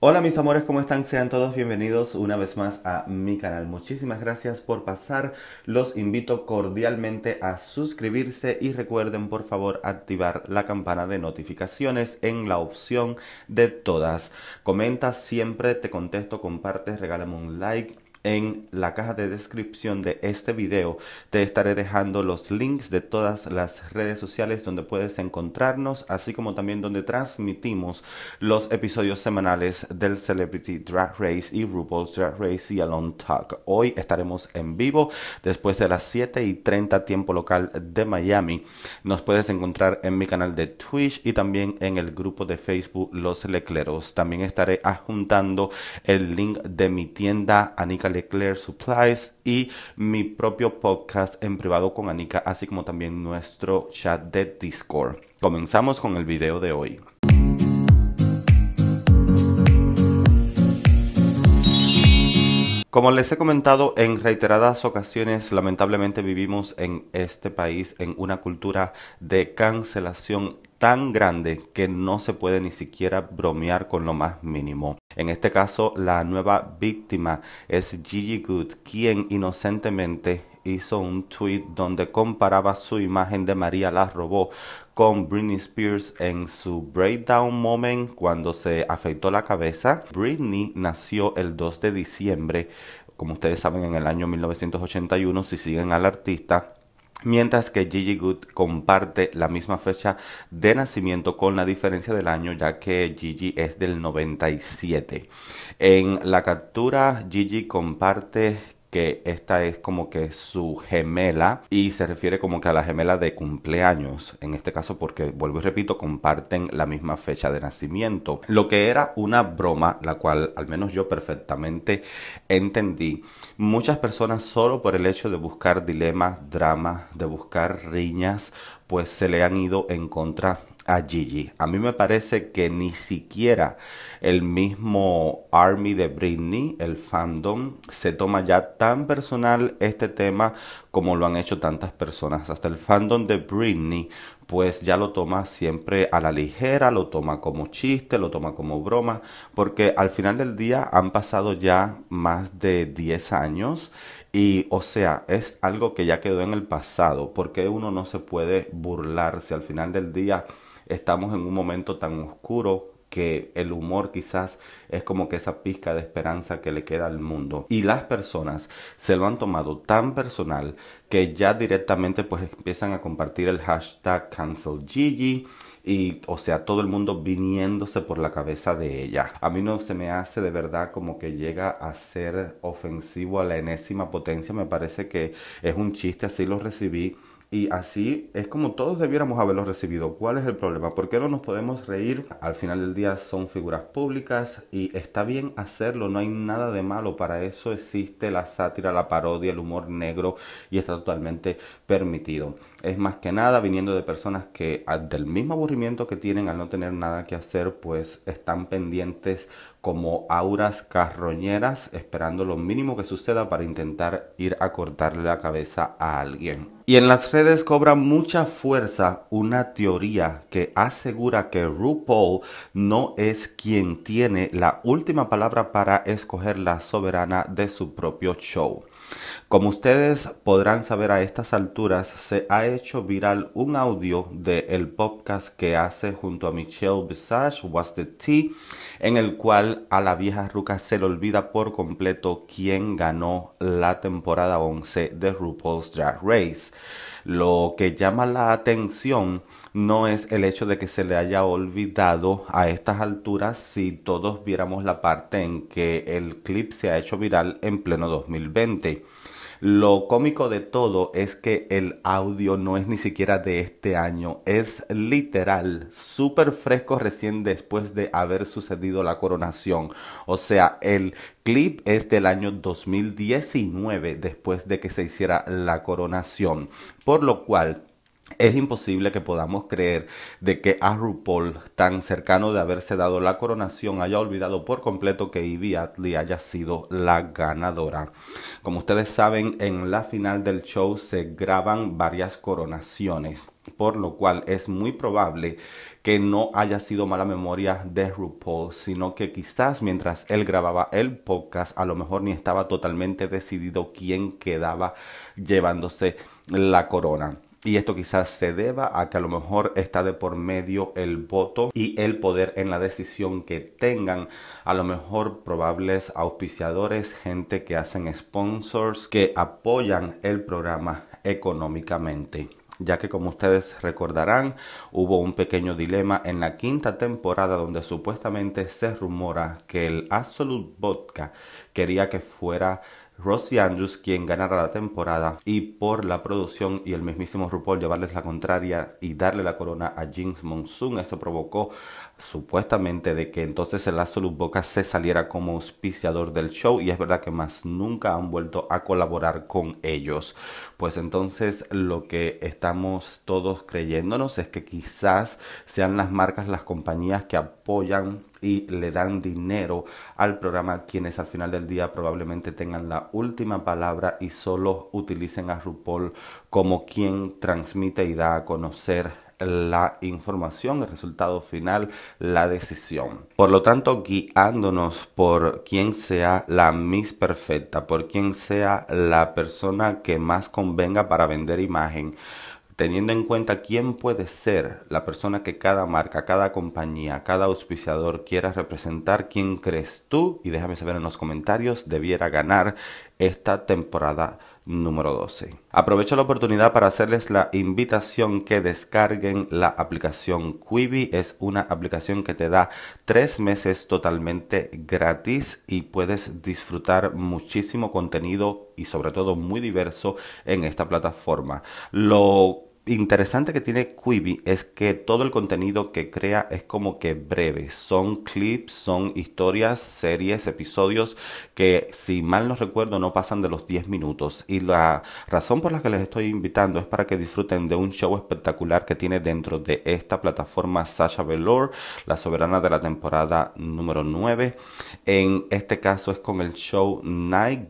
Hola mis amores, ¿cómo están? Sean todos bienvenidos una vez más a mi canal. Muchísimas gracias por pasar. Los invito cordialmente a suscribirse y recuerden por favor activar la campana de notificaciones en la opción de todas. Comenta siempre, te contesto, comparte, regálame un like en la caja de descripción de este video te estaré dejando los links de todas las redes sociales donde puedes encontrarnos, así como también donde transmitimos los episodios semanales del Celebrity Drag Race y RuPaul's Drag Race y Alon Talk. Hoy estaremos en vivo después de las 7 y 30 tiempo local de Miami. Nos puedes encontrar en mi canal de Twitch y también en el grupo de Facebook Los Lecleros. También estaré adjuntando el link de mi tienda Anika declare Supplies y mi propio podcast en privado con Anika, así como también nuestro chat de Discord. Comenzamos con el video de hoy. Como les he comentado en reiteradas ocasiones, lamentablemente vivimos en este país en una cultura de cancelación tan grande que no se puede ni siquiera bromear con lo más mínimo. En este caso, la nueva víctima es Gigi Good, quien inocentemente hizo un tweet donde comparaba su imagen de María la robó con Britney Spears en su breakdown moment cuando se afeitó la cabeza. Britney nació el 2 de diciembre, como ustedes saben, en el año 1981, si siguen al artista mientras que Gigi Good comparte la misma fecha de nacimiento con la diferencia del año, ya que Gigi es del 97. En la captura, Gigi comparte que esta es como que su gemela y se refiere como que a la gemela de cumpleaños, en este caso porque, vuelvo y repito, comparten la misma fecha de nacimiento. Lo que era una broma, la cual al menos yo perfectamente entendí. Muchas personas solo por el hecho de buscar dilemas, dramas, de buscar riñas, pues se le han ido en contra a Gigi. A mí me parece que ni siquiera el mismo Army de Britney, el fandom, se toma ya tan personal este tema como lo han hecho tantas personas. Hasta el fandom de Britney pues ya lo toma siempre a la ligera, lo toma como chiste, lo toma como broma, porque al final del día han pasado ya más de 10 años y o sea, es algo que ya quedó en el pasado, porque uno no se puede burlarse al final del día estamos en un momento tan oscuro que el humor quizás es como que esa pizca de esperanza que le queda al mundo. Y las personas se lo han tomado tan personal que ya directamente pues empiezan a compartir el hashtag cancel y o sea todo el mundo viniéndose por la cabeza de ella. A mí no se me hace de verdad como que llega a ser ofensivo a la enésima potencia, me parece que es un chiste, así lo recibí y así es como todos debiéramos haberlo recibido. ¿Cuál es el problema? ¿Por qué no nos podemos reír? Al final del día son figuras públicas y está bien hacerlo, no hay nada de malo. Para eso existe la sátira, la parodia, el humor negro y está totalmente permitido. Es más que nada viniendo de personas que ah, del mismo aburrimiento que tienen al no tener nada que hacer, pues están pendientes como auras carroñeras esperando lo mínimo que suceda para intentar ir a cortarle la cabeza a alguien. Y en las redes cobra mucha fuerza una teoría que asegura que RuPaul no es quien tiene la última palabra para escoger la soberana de su propio show. Como ustedes podrán saber a estas alturas, se ha hecho viral un audio del el podcast que hace junto a Michelle Visage, What's the Tea, en el cual a la vieja ruca se le olvida por completo quién ganó la temporada 11 de RuPaul's Drag Race. Lo que llama la atención no es el hecho de que se le haya olvidado a estas alturas si todos viéramos la parte en que el clip se ha hecho viral en pleno 2020. Lo cómico de todo es que el audio no es ni siquiera de este año, es literal, súper fresco recién después de haber sucedido la coronación. O sea, el clip es del año 2019 después de que se hiciera la coronación, por lo cual es imposible que podamos creer de que a RuPaul, tan cercano de haberse dado la coronación, haya olvidado por completo que Ivy Atley haya sido la ganadora. Como ustedes saben, en la final del show se graban varias coronaciones, por lo cual es muy probable que no haya sido mala memoria de RuPaul, sino que quizás mientras él grababa el podcast, a lo mejor ni estaba totalmente decidido quién quedaba llevándose la corona. Y esto quizás se deba a que a lo mejor está de por medio el voto y el poder en la decisión que tengan. A lo mejor probables auspiciadores, gente que hacen sponsors, que apoyan el programa económicamente ya que como ustedes recordarán hubo un pequeño dilema en la quinta temporada donde supuestamente se rumora que el Absolute Vodka quería que fuera Rossi Andrews quien ganara la temporada y por la producción y el mismísimo RuPaul llevarles la contraria y darle la corona a James Monsoon. Eso provocó supuestamente de que entonces el Absolute Boca se saliera como auspiciador del show y es verdad que más nunca han vuelto a colaborar con ellos. Pues entonces lo que estamos todos creyéndonos es que quizás sean las marcas, las compañías que apoyan y le dan dinero al programa quienes al final del día probablemente tengan la última palabra y solo utilicen a RuPaul como quien transmite y da a conocer la información, el resultado final, la decisión. Por lo tanto, guiándonos por quien sea la Miss Perfecta, por quien sea la persona que más convenga para vender imagen, teniendo en cuenta quién puede ser la persona que cada marca, cada compañía, cada auspiciador quiera representar, quién crees tú, y déjame saber en los comentarios, debiera ganar esta temporada número 12. Aprovecho la oportunidad para hacerles la invitación que descarguen la aplicación Quibi. Es una aplicación que te da tres meses totalmente gratis y puedes disfrutar muchísimo contenido y sobre todo muy diverso en esta plataforma. Lo interesante que tiene Quibi es que todo el contenido que crea es como que breve. Son clips, son historias, series, episodios que si mal no recuerdo no pasan de los 10 minutos. Y la razón por la que les estoy invitando es para que disfruten de un show espectacular que tiene dentro de esta plataforma Sasha Velour, la soberana de la temporada número 9. En este caso es con el show Night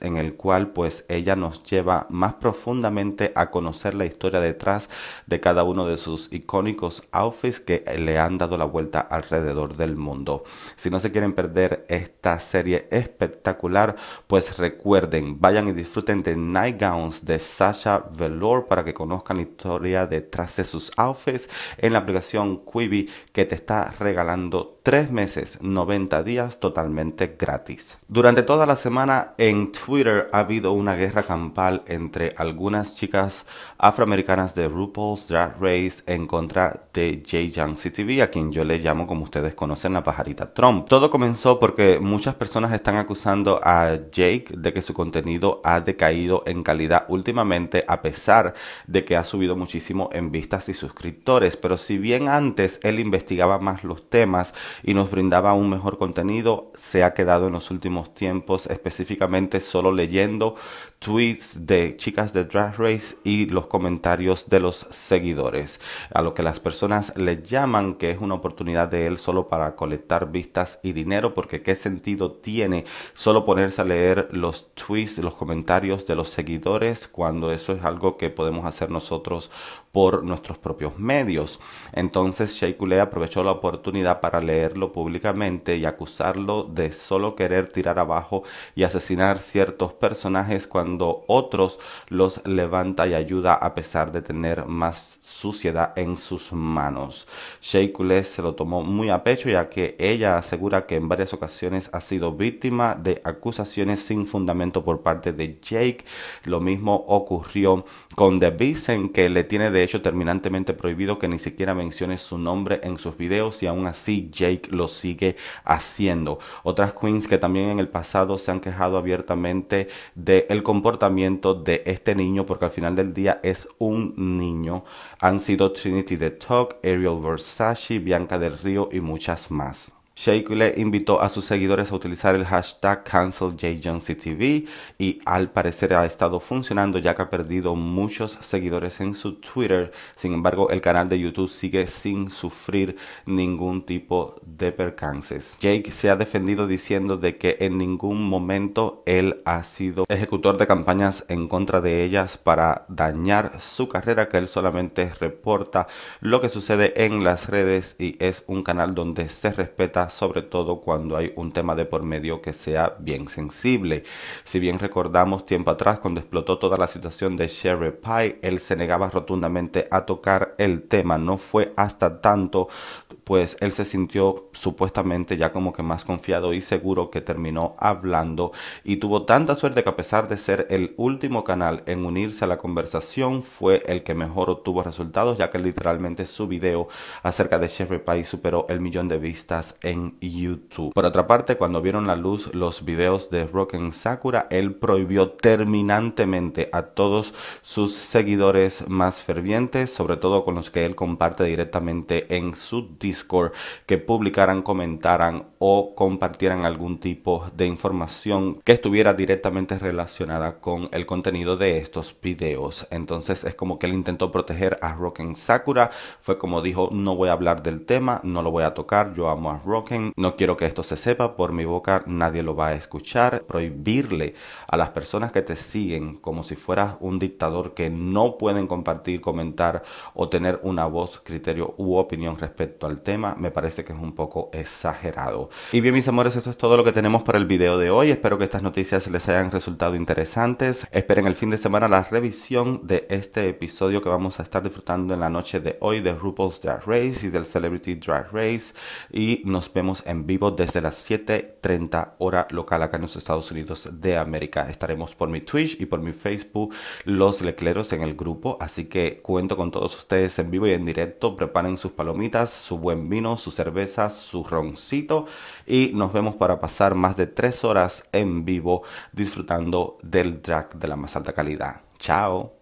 en el cual pues ella nos lleva más profundamente a conocer la historia de detrás de cada uno de sus icónicos outfits que le han dado la vuelta alrededor del mundo. Si no se quieren perder esta serie espectacular, pues recuerden, vayan y disfruten de Nightgowns de Sasha Velour para que conozcan la historia detrás de sus outfits en la aplicación Quibi que te está regalando 3 meses, 90 días totalmente gratis. Durante toda la semana en Twitter ha habido una guerra campal entre algunas chicas afroamericanas de RuPaul's Drag Race en contra de Jay Jung TV, a quien yo le llamo, como ustedes conocen, la pajarita Trump. Todo comenzó porque muchas personas están acusando a Jake de que su contenido ha decaído en calidad últimamente, a pesar de que ha subido muchísimo en vistas y suscriptores. Pero si bien antes él investigaba más los temas y nos brindaba un mejor contenido, se ha quedado en los últimos tiempos, específicamente solo leyendo tweets de chicas de Drag Race y los comentarios de los seguidores, a lo que las personas le llaman que es una oportunidad de él solo para colectar vistas y dinero, porque qué sentido tiene solo ponerse a leer los tweets, los comentarios de los seguidores, cuando eso es algo que podemos hacer nosotros por nuestros propios medios. Entonces Sheikulé aprovechó la oportunidad para leerlo públicamente y acusarlo de solo querer tirar abajo y asesinar ciertos personajes cuando otros los levanta y ayuda a pesar de tener más suciedad en sus manos. Sheikule se lo tomó muy a pecho ya que ella asegura que en varias ocasiones ha sido víctima de acusaciones sin fundamento por parte de Jake. Lo mismo ocurrió con The Vincent, que le tiene de hecho terminantemente prohibido que ni siquiera mencione su nombre en sus videos y aún así Jake lo sigue haciendo. Otras queens que también en el pasado se han quejado abiertamente del comportamiento de este niño porque al final del día es un niño han sido Trinity the Talk, Ariel Versace, Bianca del Río y muchas más le invitó a sus seguidores a utilizar el hashtag TV y al parecer ha estado funcionando ya que ha perdido muchos seguidores en su Twitter. Sin embargo, el canal de YouTube sigue sin sufrir ningún tipo de percances. Jake se ha defendido diciendo de que en ningún momento él ha sido ejecutor de campañas en contra de ellas para dañar su carrera, que él solamente reporta lo que sucede en las redes y es un canal donde se respeta sobre todo cuando hay un tema de por medio que sea bien sensible. Si bien recordamos tiempo atrás cuando explotó toda la situación de Sherry Pie, él se negaba rotundamente a tocar el tema, no fue hasta tanto pues él se sintió supuestamente ya como que más confiado y seguro que terminó hablando y tuvo tanta suerte que a pesar de ser el último canal en unirse a la conversación fue el que mejor obtuvo resultados ya que literalmente su video acerca de Sherry Pie superó el millón de vistas en YouTube. Por otra parte, cuando vieron la luz los videos de Rocken Sakura, él prohibió terminantemente a todos sus seguidores más fervientes, sobre todo con los que él comparte directamente en su Discord, que publicaran, comentaran o compartieran algún tipo de información que estuviera directamente relacionada con el contenido de estos videos. Entonces es como que él intentó proteger a Rocken Sakura, fue como dijo, no voy a hablar del tema, no lo voy a tocar, yo amo a Rock no quiero que esto se sepa, por mi boca nadie lo va a escuchar, prohibirle a las personas que te siguen como si fueras un dictador que no pueden compartir, comentar o tener una voz, criterio u opinión respecto al tema, me parece que es un poco exagerado. Y bien mis amores, esto es todo lo que tenemos para el video de hoy, espero que estas noticias les hayan resultado interesantes, esperen el fin de semana la revisión de este episodio que vamos a estar disfrutando en la noche de hoy de RuPaul's Drag Race y del Celebrity Drag Race y nos vemos en vivo desde las 7.30 hora local acá en los Estados Unidos de América. Estaremos por mi Twitch y por mi Facebook Los Lecleros en el grupo, así que cuento con todos ustedes en vivo y en directo. Preparen sus palomitas, su buen vino, su cerveza, su roncito y nos vemos para pasar más de tres horas en vivo disfrutando del drag de la más alta calidad. Chao.